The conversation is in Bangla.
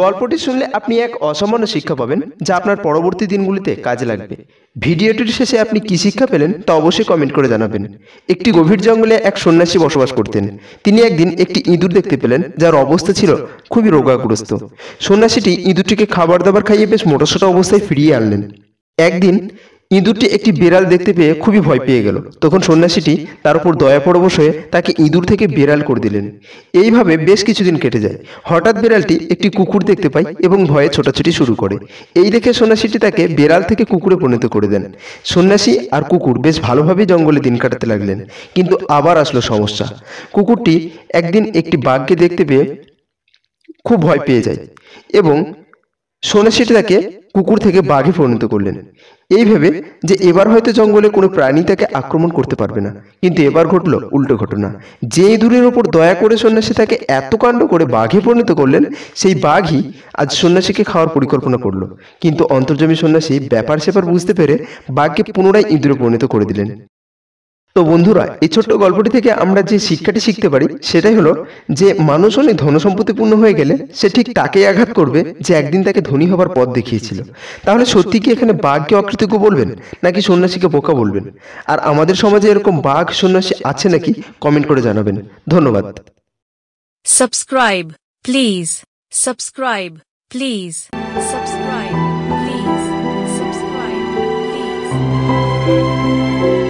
গল্পটি শুনলে আপনি এক অসামান্য শিক্ষা পাবেন যা আপনার পরবর্তী দিনগুলিতে কাজে লাগবে ভিডিওটির শেষে আপনি কি শিক্ষা পেলেন তা অবশ্যই কমেন্ট করে জানাবেন একটি গভীর জঙ্গলে এক সন্ন্যাসী বসবাস করতেন তিনি একদিন একটি ইঁদুর দেখতে পেলেন যার অবস্থা ছিল খুবই রোগাগ্রস্ত সন্ন্যাসীটি ইঁদুরটিকে খাবার দাবার খাইয়ে বেশ মোটাসোটা অবস্থায় ফিরিয়ে আনলেন একদিন ইঁদুরটি একটি বিড়াল দেখতে পেয়ে খুবই ভয় পেয়ে গেল তখন সন্ন্যাসীটি তার উপর দয়া পড়ে হয়ে তাকে ইঁদুর থেকে বিড়াল করে দিলেন এইভাবে বেশ কিছুদিন কেটে যায় হঠাৎ বিড়ালটি একটি কুকুর দেখতে পায় এবং ভয়ে ছোটাছুটি শুরু করে এই দেখে সন্ন্যাসীটি তাকে বিড়াল থেকে কুকুরে পরিণত করে দেন সন্ন্যাসী আর কুকুর বেশ ভালোভাবেই জঙ্গলে দিন কাটাতে লাগলেন কিন্তু আবার আসলো সমস্যা কুকুরটি একদিন একটি বাঘকে দেখতে পেয়ে খুব ভয় পেয়ে যায় এবং সোনা সেটি তাকে কুকুর থেকে বাঘে পরিণত করলেন এই ভেবে যে এবার হয়তো জঙ্গলে কোনো প্রাণী তাকে আক্রমণ করতে পারবে না কিন্তু এবার ঘটল উল্টো ঘটনা যে ইঁদুরের ওপর দয়া করে সন্ন্যাসী তাকে এত কাণ্ড করে বাঘে পরিণত করলেন সেই বাঘই আজ সন্ন্যাসীকে খাওয়ার পরিকল্পনা করলো কিন্তু অন্তর্জমী সন্ন্যাসী ব্যাপার সেপার বুঝতে পেরে বাঘকে পুনরায় ইঁদুরে পরিণত করে দিলেন তো বন্ধুরা এই ছোট্ট গল্পটি থেকে আমরা যে শিক্ষাটি শিখতে পারি সেটাই হলো যে মানুষ অনেক সম্পত্তিপূর্ণ হয়ে গেলে সে ঠিক তাকেই আঘাত করবে যে একদিন তাকে ধনী হবার পথ দেখিয়েছিল তাহলে সত্যি কি এখানে বাঘকে অকৃতজ্ঞ বলবেন নাকি সন্ন্যাসীকে বোকা বলবেন আর আমাদের সমাজে এরকম বাঘ সন্ন্যাসী আছে নাকি কমেন্ট করে জানাবেন ধন্যবাদ subscribe please subscribe please subscribe please subscribe please